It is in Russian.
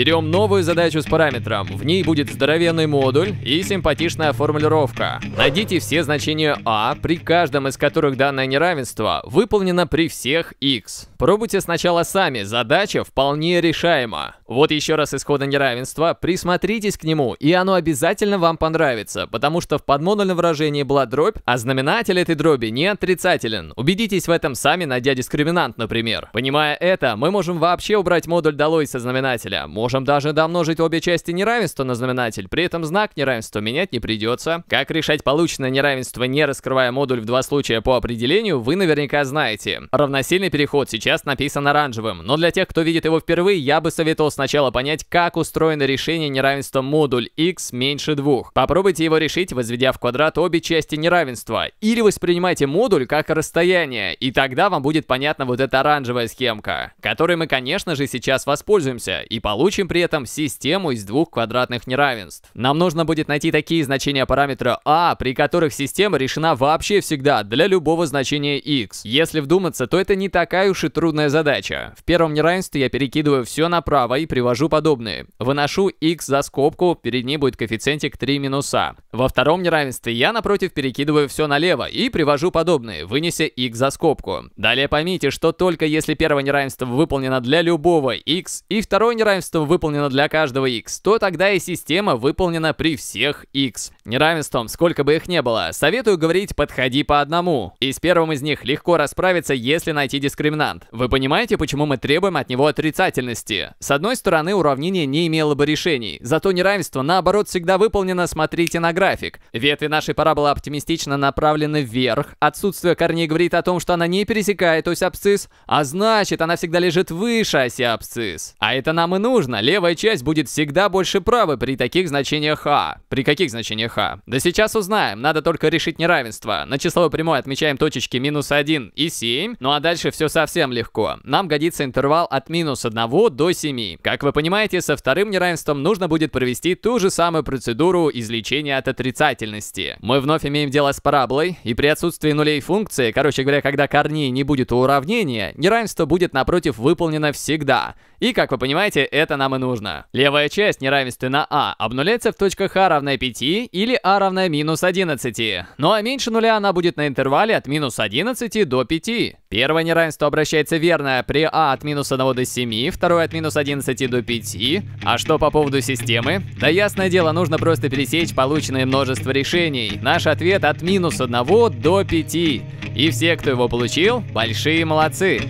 Берем новую задачу с параметром. В ней будет здоровенный модуль и симпатичная формулировка. Найдите все значения А, при каждом из которых данное неравенство выполнено при всех x. Пробуйте сначала сами, задача вполне решаема. Вот еще раз исхода неравенства, присмотритесь к нему, и оно обязательно вам понравится, потому что в подмодульном выражении была дробь, а знаменатель этой дроби не отрицателен. Убедитесь в этом сами, найдя дискриминант, например. Понимая это, мы можем вообще убрать модуль долой со знаменателя, можем даже домножить обе части неравенства на знаменатель, при этом знак неравенства менять не придется. Как решать полученное неравенство, не раскрывая модуль в два случая по определению, вы наверняка знаете. Равносильный переход сейчас написан оранжевым, но для тех, кто видит его впервые, я бы советовал сначала понять, как устроено решение неравенства модуль x меньше 2. Попробуйте его решить, возведя в квадрат обе части неравенства. Или воспринимайте модуль как расстояние, и тогда вам будет понятна вот эта оранжевая схемка, которой мы, конечно же, сейчас воспользуемся, и получим при этом систему из двух квадратных неравенств. Нам нужно будет найти такие значения параметра а, при которых система решена вообще всегда для любого значения x. Если вдуматься, то это не такая уж и трудная задача. В первом неравенстве я перекидываю все направо и привожу подобные. Выношу x за скобку, перед ней будет коэффициентик 3 минуса. Во втором неравенстве я, напротив, перекидываю все налево и привожу подобные, вынеся x за скобку. Далее поймите, что только если первое неравенство выполнено для любого x и второе неравенство выполнено для каждого x, то тогда и система выполнена при всех x. Неравенством, сколько бы их не было, советую говорить «подходи по одному». И с первым из них легко расправиться, если найти дискриминант. Вы понимаете, почему мы требуем от него отрицательности? С одной стороны, уравнение не имело бы решений. Зато неравенство, наоборот, всегда выполнено, смотрите на график. Ветви нашей параболы оптимистично направлены вверх. Отсутствие корней говорит о том, что она не пересекает ось абсцисс, а значит, она всегда лежит выше оси абсцисс. А это нам и нужно. Левая часть будет всегда больше правой при таких значениях а. При каких значениях а? Да сейчас узнаем. Надо только решить неравенство. На числовой прямой отмечаем точечки минус 1 и 7. Ну а дальше все совсем легко. Нам годится интервал от минус 1 до 7, как вы понимаете, со вторым неравенством нужно будет провести ту же самую процедуру излечения от отрицательности. Мы вновь имеем дело с параболой, и при отсутствии нулей функции, короче говоря, когда корней не будет у уравнения, неравенство будет напротив выполнено всегда. И, как вы понимаете, это нам и нужно. Левая часть неравенства на а обнуляется в точках а равное 5 или а равное минус 11. Ну а меньше нуля она будет на интервале от минус 11 до 5. Первое неравенство обращается верно при а от минус 1 до 7, второе от минус 11 до 5. А что по поводу системы? Да ясное дело, нужно просто пересечь полученное множество решений. Наш ответ от минус 1 до 5. И все, кто его получил, большие молодцы.